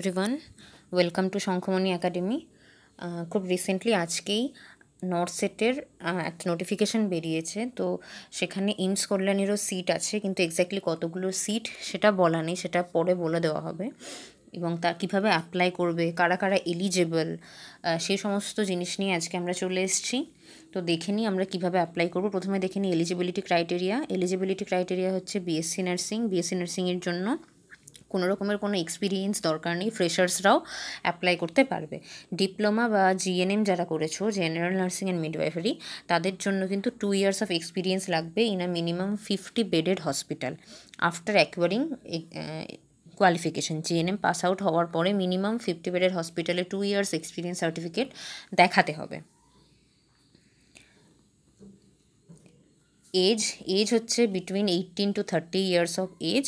Everyone welcome to Shankhamani academy খুব recently আজকেই নর্থ সেটের uh, একটা নোটিফিকেশান বেরিয়েছে তো সেখানে ইমস কল্যাণীরও সিট আছে কিন্তু এক্স্যাক্টলি কতগুলো সিট সেটা বলা নেই সেটা পরে বলে দেওয়া হবে এবং তা কীভাবে অ্যাপ্লাই করবে কারা কারা এলিজেবল uh, সেই সমস্ত জিনিস নিয়ে আজকে আমরা চলে এসছি তো দেখে নিই আমরা কীভাবে অ্যাপ্লাই করবো প্রথমে দেখে নিই এলিজিবিলিটি ক্রাইটেরিয়া এলিজিবিলিটি ক্রাইটেরিয়া হচ্ছে বিএসসি নার্সিং বিএসসি নার্সিংয়ের জন্য কোনো রকমের কোনো এক্সপিরিয়েন্স দরকার নেই ফ্রেশার্সরাও অ্যাপ্লাই করতে পারবে ডিপ্লোমা বা জিএনএম যারা করেছো জেনারেল নার্সিং অ্যান্ড মিডওয়াইফারি তাদের জন্য কিন্তু টু ইয়ার্স অফ এক্সপিরিয়েন্স লাগবে in a minimum fifty bedded hospital after acquiring qualification GNM pass out হওয়ার পরে মিনিমাম ফিফটি বেডের হসপিটালে টু ইয়ার্স এক্সপিরিয়েন্স সার্টিফিকেট দেখাতে হবে এজ এজ হচ্ছে between eighteen to thirty years of age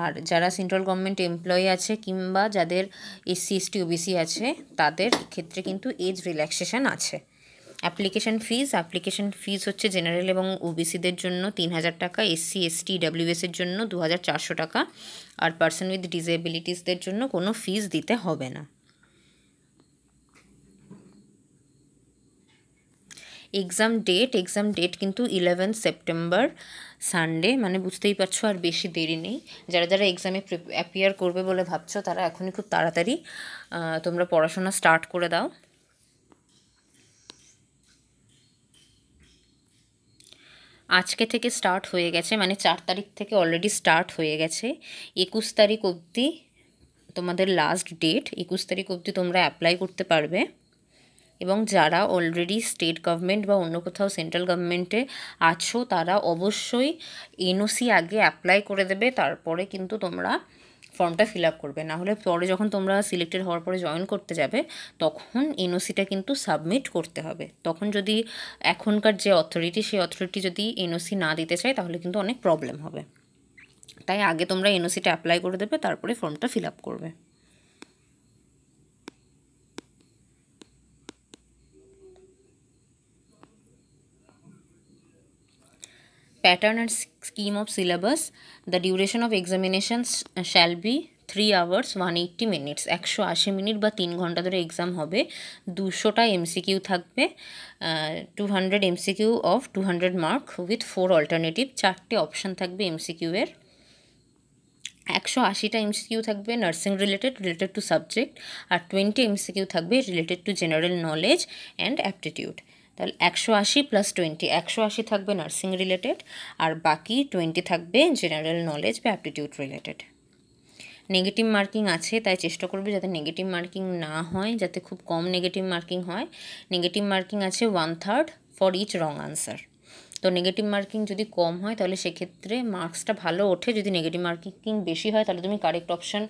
আর যারা সেন্ট্রাল গভর্নমেন্ট এমপ্লয়ি আছে কিংবা যাদের এসসি এসটি ওবিসি আছে তাদের ক্ষেত্রে কিন্তু এজ রিল্যাক্সেশন আছে অ্যাপ্লিকেশান ফিজ অ্যাপ্লিকেশান ফিজ হচ্ছে জেনারেল এবং ওবিসিদের জন্য তিন হাজার টাকা এসসি এসটি ডাব্লিউএসের জন্য দু হাজার চারশো টাকা আর পার্সন উইথ ডিসেবিলিটিসদের জন্য কোনো ফিজ দিতে হবে না এক্সাম ডেট এক্সাম ডেট কিন্তু ইলেভেন সেপ্টেম্বর সানডে মানে বুঝতেই পারছো আর বেশি দেরি নেই যারা যারা এক্সামে অ্যাপিয়ার করবে বলে ভাবছো তারা এখনই খুব তাড়াতাড়ি তোমরা পড়াশোনা স্টার্ট করে দাও আজকে থেকে স্টার্ট হয়ে গেছে মানে চার তারিখ থেকে অলরেডি স্টার্ট হয়ে গেছে একুশ তারিখ অবধি তোমাদের লাস্ট ডেট একুশ তারিখ অবধি তোমরা অ্যাপ্লাই করতে পারবে এবং যারা অলরেডি স্টেট গভর্নমেন্ট বা অন্য কোথাও সেন্ট্রাল গভর্নমেন্টে আছো তারা অবশ্যই এনওসি আগে অ্যাপ্লাই করে দেবে তারপরে কিন্তু তোমরা ফর্মটা ফিল আপ করবে না হলে পরে যখন তোমরা সিলেক্টেড হওয়ার পরে জয়েন করতে যাবে তখন এনওসিটা কিন্তু সাবমিট করতে হবে তখন যদি এখনকার যে অথরিটি সেই অথরিটি যদি এনওসি না দিতে চায় তাহলে কিন্তু অনেক প্রবলেম হবে তাই আগে তোমরা এনওসিটা অ্যাপ্লাই করে দেবে তারপরে ফর্মটা ফিল আপ করবে pattern and scheme of syllabus. The duration of examinations shall be three hours one eighty minutes একশো আশি মিনিট বা তিন ঘন্টা ধরে এক্সাম হবে দুশোটা এমসিকিউ থাকবে two hundred MCQ of two hundred mark with four alternative চারটে অপশন থাকবে এমসিকিউ এর একশো আশিটা এমসিকিউ থাকবে nursing related related to subject আর টোয়েন্টি এমসিকিউ থাকবে related to general knowledge and aptitude তাহলে একশো আশি প্লাস টোয়েন্টি একশো আশি থাকবে নার্সিং রিলেটেড আর বাকি টোয়েন্টি থাকবে জেনারেল নলেজ বা অ্যাপটিটিউড রিলেটেড নেগেটিভ মার্কিং আছে তাই চেষ্টা করবে যাতে নেগেটিভ মার্কিং না হয় যাতে খুব কম নেগেটিভ মার্কিং হয় নেগেটিভ মার্কিং আছে one third for each wrong answer তো নেগেটিভ মার্কিং যদি কম হয় তাহলে সেক্ষেত্রে মার্কসটা ভালো ওঠে যদি নেগেটিভ মার্কিং বেশি হয় তাহলে তুমি কারেক্ট অপশান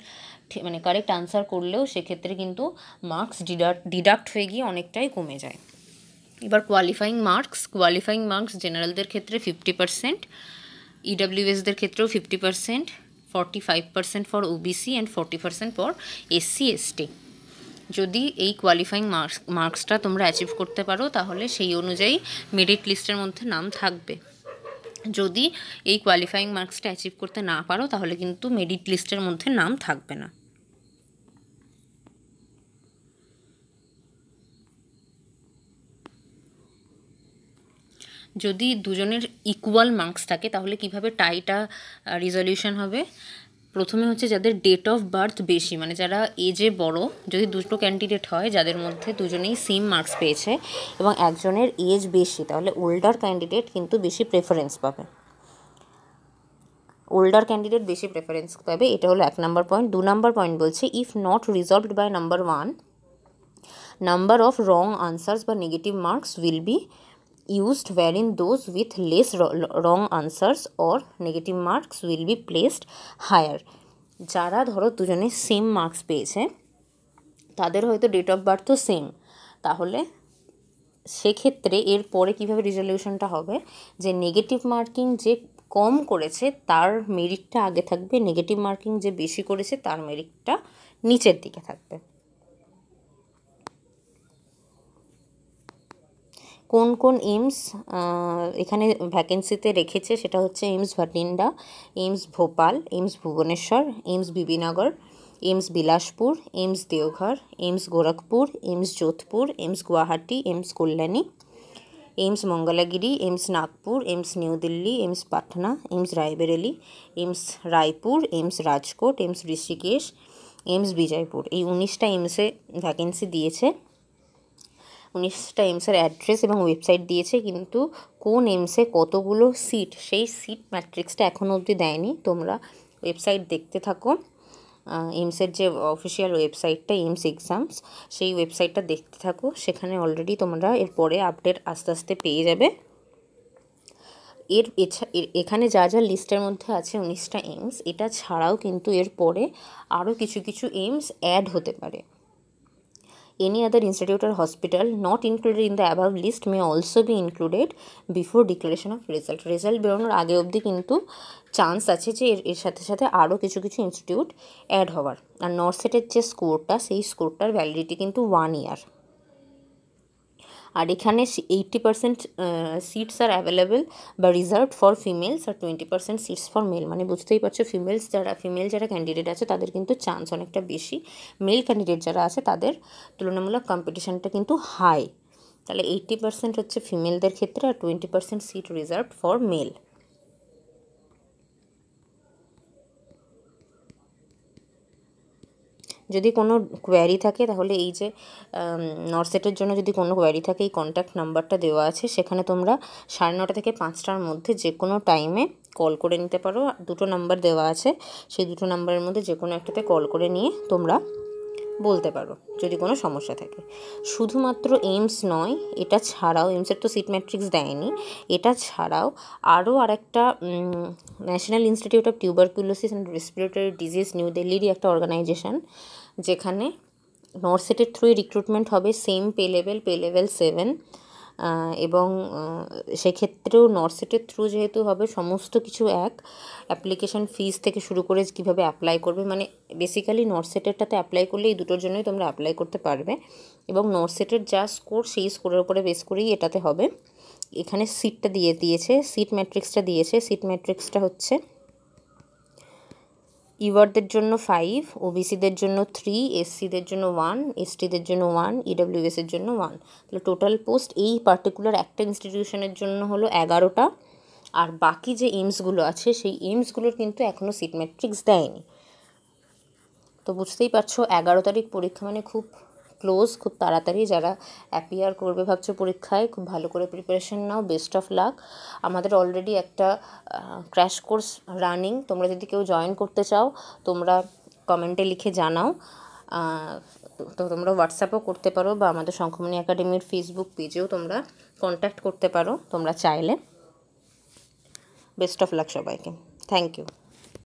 মানে কারেক্ট আনসার করলেও সেক্ষেত্রে কিন্তু মার্কস ডিডাক্ট ডিডাক্ট হয়ে গিয়ে অনেকটাই কমে যায় এবার কোয়ালিফাইং মার্কস কোয়ালিফাইং মার্কস জেনারেলদের ক্ষেত্রে ফিফটি পার্সেন্ট ইডাব্লিউএসদের ক্ষেত্রেও fifty percent forty five percent for OBC and forty percent for SC ST যদি এই কোয়ালিফাইং মার্কস মার্কসটা তোমরা অ্যাচিভ করতে পারো তাহলে সেই অনুযায়ী মেরিট লিস্টের মধ্যে নাম থাকবে যদি এই কোয়ালিফাইং মার্কসটা অ্যাচিভ করতে না পারো তাহলে কিন্তু মেরিট লিস্টের মধ্যে নাম থাকবে না যদি দুজনের ইকুয়াল মার্কস থাকে তাহলে কিভাবে টাইটা রিজলিউশন হবে প্রথমে হচ্ছে যাদের ডেট অফ বার্থ বেশি মানে যারা এজে বড় যদি দুটো ক্যান্ডিডেট হয় যাদের মধ্যে দুজনেই সেম মার্কস পেয়েছে এবং একজনের এজ বেশি তাহলে ওল্ডার ক্যান্ডিডেট কিন্তু বেশি প্রেফারেন্স পাবে ওল্ডার ক্যান্ডিডেট বেশি প্রেফারেন্স পাবে এটা হলো এক নাম্বার পয়েন্ট দু নম্বর পয়েন্ট বলছে if not resolved by number one number of wrong answers বা negative marks will be used wherein those with less wrong answers or negative marks will be placed higher যারা ধরো দুজনে same marks পেয়েছে তাদের হয়তো date of birth তো same তাহলে সেক্ষেত্রে এর পরে কীভাবে রিজলিউশনটা হবে যে নেগেটিভ মার্কিং যে কম করেছে তার মেরিটটা আগে থাকবে নেগেটিভ মার্কিং যে বেশি করেছে তার মেরিটটা নিচের দিকে থাকবে কোন কোন এইমস এখানে ভ্যাকেন্সিতে রেখেছে সেটা হচ্ছে AIIMS Bathinda AIIMS Bhopal AIIMS Bhubaneswar AIIMS Bibinagar AIIMS Bilaspur AIIMS Deoghar AIIMS Gorakhpur AIIMS Jodhpur AIIMS Guwahati AIIMS Kalyani AIIMS Mangalagiri AIIMS Nagpur AIIMS New Delhi AIIMS Patna AIIMS Raebareli AIIMS Raipur AIIMS Rajkot AIIMS Rishikesh AIIMS Vijaypur এই উনিশটা এইমসে ভ্যাকেন্সি দিয়েছে উনিশটা এমসের অ্যাড্রেস এবং ওয়েবসাইট দিয়েছে কিন্তু কোন এমসে কতগুলো সিট সেই সিট ম্যাট্রিক্সটা এখনও অবধি দেয়নি তোমরা ওয়েবসাইট দেখতে থাকো এমসের যে অফিসিয়াল ওয়েবসাইটটা এমস এক্সামস সেই ওয়েবসাইটটা দেখতে থাকো সেখানে অলরেডি তোমরা এরপরে আপডেট আস্তে আস্তে পেয়ে যাবে এর এখানে যা যা লিস্টের মধ্যে আছে উনিশটা এইমস এটা ছাড়াও কিন্তু এরপরে আরও কিছু কিছু এইমস অ্যাড হতে পারে Any other institute or hospital not included in the above list may also be included before declaration of result. Result বেরোনোর আগে অবধি কিন্তু চান্স আছে যে এর সাথে সাথে আরও কিছু কিছু ইনস্টিটিউট অ্যাড হওয়ার আর নর্সেটের যে স্কোরটা সেই স্কোরটার ভ্যালিডিটি কিন্তু ওয়ান ইয়ার আর এখানে eighty percent seats are available বা রিজার্ভ ফর ফিমেলস আর twenty percent seats for male মানে বুঝতেই পারছো ফিমেলস যারা ফিমেল যারা ক্যান্ডিডেট আছে তাদের কিন্তু চান্স অনেকটা বেশি মেল ক্যান্ডিডেট যারা আছে তাদের তুলনামূলক কম্পিটিশানটা কিন্তু হাই তাহলে এইটটি পার্সেন্ট হচ্ছে ফিমেলদের ক্ষেত্রে আর twenty percent seat reserve for male যদি কোনো কোয়ারি থাকে তাহলে এই যে নর্সেটের জন্য যদি কোনো কোয়ারি থাকে এই কন্ট্যাক্ট নাম্বারটা দেওয়া আছে সেখানে তোমরা সাড়ে নটা থেকে পাঁচটার মধ্যে যে কোনো টাইমে কল করে নিতে পারো দুটো নাম্বার দেওয়া আছে সেই দুটো নাম্বারের মধ্যে যে কোনো একটাতে কল করে নিয়ে তোমরা বলতে পারো যদি কোনো সমস্যা থাকে শুধুমাত্র এইমস নয় এটা ছাড়াও এইমসের তো সিট ম্যাট্রিক্স দেয়নি এটা ছাড়াও আরও আরেকটা national institute of tuberculosis and respiratory disease new দিল্লিরই একটা অর্গানাইজেশন যেখানে নর্থ থ্রুই রিক্রুটমেন্ট হবে same pay level pay level seven এবং সেক্ষেত্রেও নর্সেটের থ্রু যেহেতু হবে সমস্ত কিছু এক অ্যাপ্লিকেশান ফিস থেকে শুরু করে কীভাবে অ্যাপ্লাই করবে মানে বেসিক্যালি নর্সেটেরটাতে অ্যাপ্লাই করলে এই দুটোর জন্যই তোমরা অ্যাপ্লাই করতে পারবে এবং নর্সেটের যা স্কোর সেই স্কোরের উপরে বেস করেই এটাতে হবে এখানে সিটটা দিয়ে দিয়েছে সিট ম্যাট্রিক্সটা দিয়েছে সিট ম্যাট্রিক্সটা হচ্ছে ইউআরদের জন্য ফাইভ ওবিসিদের জন্য থ্রি এসসিদের জন্য ওয়ান এসটিদের জন্য ওয়ান ইডাব্লিউএসের e জন্য ওয়ান তাহলে টোটাল পোস্ট এই পার্টিকুলার একটা ইনস্টিটিউশনের জন্য হলো এগারোটা আর বাকি যে এইমসগুলো আছে সেই এইমসগুলোর কিন্তু এখনও সিট ম্যাট্রিক্স দেয়নি তো বুঝতেই পারছো এগারো তারিখ পরীক্ষা মানে খুব ক্লোজ খুব তাড়াতাড়ি যারা অ্যাপিয়ার করবে ভাবছো পরীক্ষায় খুব ভালো করে প্রিপারেশন নাও বেস্ট অফ লাক আমাদের অলরেডি একটা ক্র্যাশ কোর্স রানিং তোমরা যদি কেউ জয়েন করতে চাও তোমরা কমেন্টে লিখে জানাও তো তোমরা হোয়াটসঅ্যাপও করতে পারো বা আমাদের শঙ্খমণি একাডেমির ফেসবুক পেজেও তোমরা কন্ট্যাক্ট করতে পারো তোমরা চাইলে বেস্ট অফ লাক সবাইকে থ্যাংক ইউ